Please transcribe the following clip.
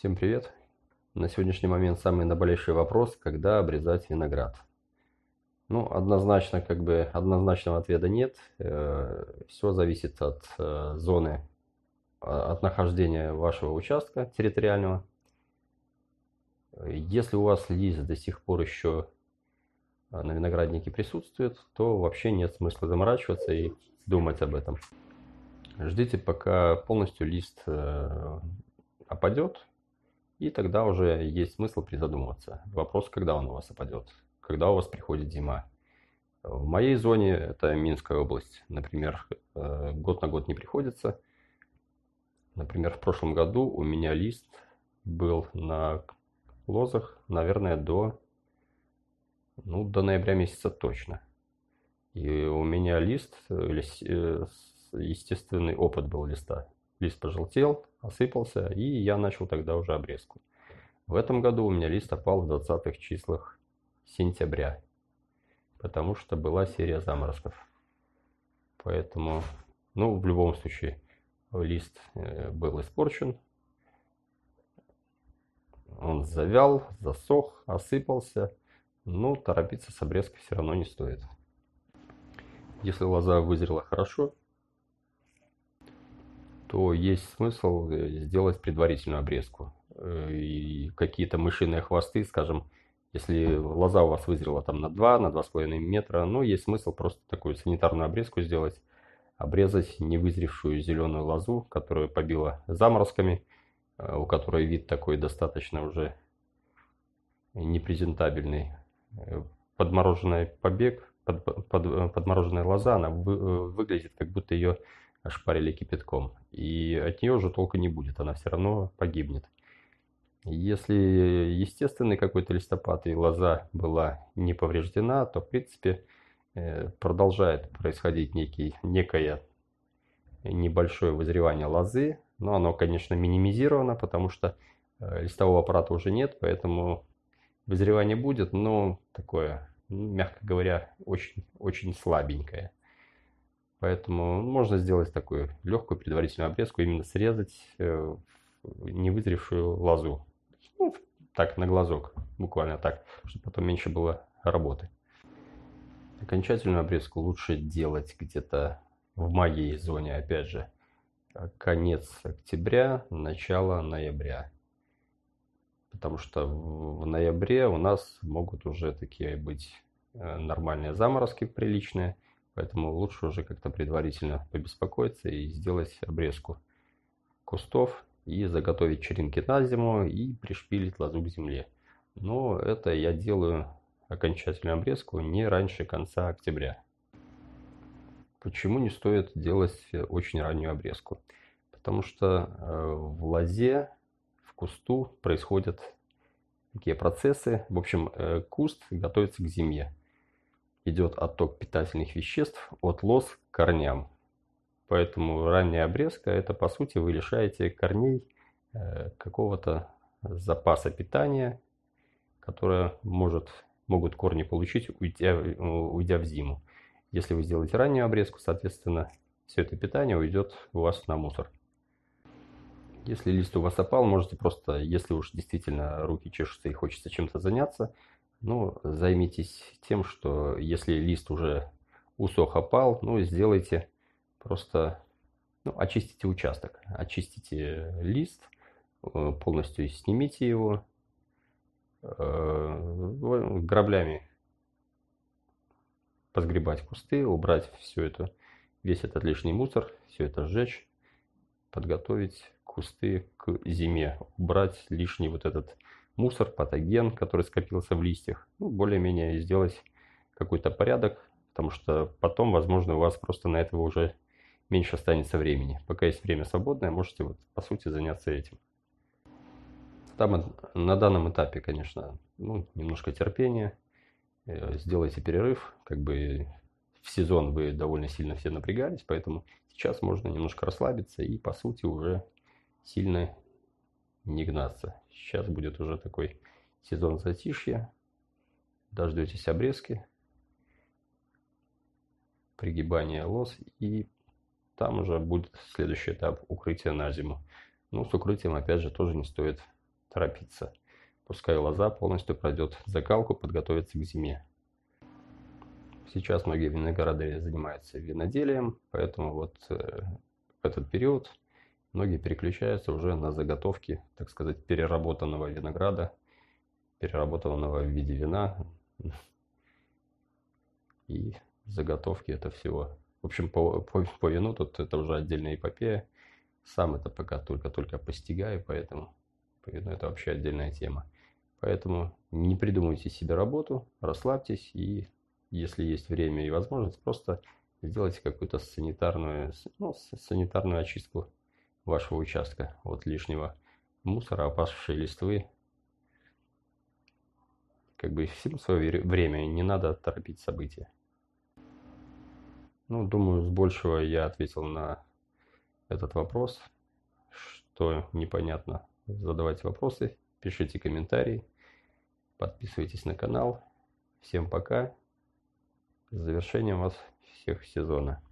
Всем привет! На сегодняшний момент самый наболевший вопрос, когда обрезать виноград. Ну, однозначно, как бы, однозначного ответа нет. Э, Все зависит от э, зоны, а, от нахождения вашего участка территориального. Если у вас лист до сих пор еще на винограднике присутствует, то вообще нет смысла заморачиваться и думать об этом. Ждите, пока полностью лист э, опадет, и тогда уже есть смысл призадумываться. Вопрос, когда он у вас опадет, когда у вас приходит зима. В моей зоне это Минская область. Например, э, год на год не приходится. Например, в прошлом году у меня лист был на лозах, наверное, до, ну, до ноября месяца точно. И у меня лист, э, э, естественный опыт был листа лист пожелтел, осыпался, и я начал тогда уже обрезку. В этом году у меня лист опал в 20 числах сентября, потому что была серия заморозков. Поэтому, ну, в любом случае, лист э, был испорчен. Он завял, засох, осыпался. Но ну, торопиться с обрезкой все равно не стоит. Если лоза вызрела хорошо, то есть смысл э, сделать предварительную обрезку. Э, и какие-то мышиные хвосты, скажем, если лоза у вас вызрела там на 2, на 2,5 метра, ну, есть смысл просто такую санитарную обрезку сделать, обрезать невызревшую зеленую лозу, которую побила заморозками, э, у которой вид такой достаточно уже непрезентабельный. Подмороженный побег, под, под, подмороженная лоза, она вы, выглядит как будто ее ошпарили кипятком. И от нее уже толка не будет, она все равно погибнет. Если естественный какой-то листопад и лоза была не повреждена, то в принципе э, продолжает происходить некий, некое небольшое вызревание лозы, но оно, конечно, минимизировано, потому что э, листового аппарата уже нет, поэтому вызревание будет, но такое, мягко говоря, очень, очень слабенькое. Поэтому можно сделать такую легкую предварительную обрезку, именно срезать э, невызревшую лозу. Ну, так, на глазок, буквально так, чтобы потом меньше было работы. Окончательную обрезку лучше делать где-то в моей зоне, опять же, конец октября, начало ноября. Потому что в ноябре у нас могут уже такие быть э, нормальные заморозки приличные – Поэтому лучше уже как-то предварительно побеспокоиться и сделать обрезку кустов и заготовить черенки на зиму и пришпилить лозу к земле. Но это я делаю окончательную обрезку не раньше конца октября. Почему не стоит делать очень раннюю обрезку? Потому что э, в лозе, в кусту происходят такие процессы. В общем, э, куст готовится к зиме идет отток питательных веществ от лоз к корням. Поэтому ранняя обрезка это по сути вы лишаете корней э, какого-то запаса питания, которое может, могут корни получить, уйдя, э, уйдя в зиму. Если вы сделаете раннюю обрезку, соответственно, все это питание уйдет у вас на мусор. Если лист у вас опал, можете просто, если уж действительно руки чешутся и хочется чем-то заняться, ну, займитесь тем, что если лист уже усох опал, ну, сделайте просто, ну, очистите участок, очистите лист, э, полностью снимите его, э, граблями позгребать кусты, убрать все это, весь этот лишний мусор, все это сжечь, подготовить кусты к зиме, убрать лишний вот этот мусор, патоген, который скопился в листьях, ну, более-менее сделать какой-то порядок, потому что потом, возможно, у вас просто на этого уже меньше останется времени. Пока есть время свободное, можете вот по сути заняться этим. Там на данном этапе, конечно, ну, немножко терпения, э, сделайте перерыв, как бы в сезон вы довольно сильно все напрягались, поэтому сейчас можно немножко расслабиться и по сути уже сильно не гнаться. Сейчас будет уже такой сезон затишья. Дождетесь обрезки, пригибания лос, и там уже будет следующий этап укрытия на зиму. Но ну, с укрытием, опять же, тоже не стоит торопиться. Пускай лоза полностью пройдет закалку, подготовится к зиме. Сейчас многие виноградари занимаются виноделием, поэтому вот в э, этот период многие переключаются уже на заготовки, так сказать, переработанного винограда, переработанного в виде вина. И заготовки это всего. В общем, по, по, по вину тут это уже отдельная эпопея. Сам это пока только-только постигаю, поэтому по вину это вообще отдельная тема. Поэтому не придумывайте себе работу, расслабьтесь и, если есть время и возможность, просто сделайте какую-то санитарную, ну, санитарную очистку вашего участка от лишнего мусора, опасшей листвы. Как бы всем свое время, не надо торопить события. Ну, думаю, с большего я ответил на этот вопрос. Что непонятно, задавайте вопросы, пишите комментарии, подписывайтесь на канал. Всем пока. С завершением вас всех сезона.